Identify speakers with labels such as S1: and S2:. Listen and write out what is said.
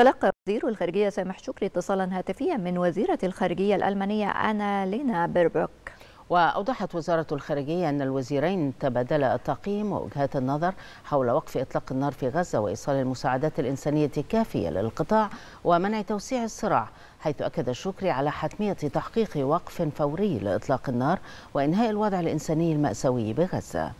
S1: تلقى وزير الخارجية سامح شكري اتصالا هاتفيا من وزيرة الخارجية الألمانية أنا لينا بيربوك
S2: وأوضحت وزارة الخارجية أن الوزيرين تبادلا التقييم ووجهات النظر حول وقف إطلاق النار في غزة وإيصال المساعدات الإنسانية الكافية للقطاع ومنع توسيع الصراع حيث أكد شكري على حتمية تحقيق وقف فوري لإطلاق النار وإنهاء الوضع الإنساني المأساوي بغزة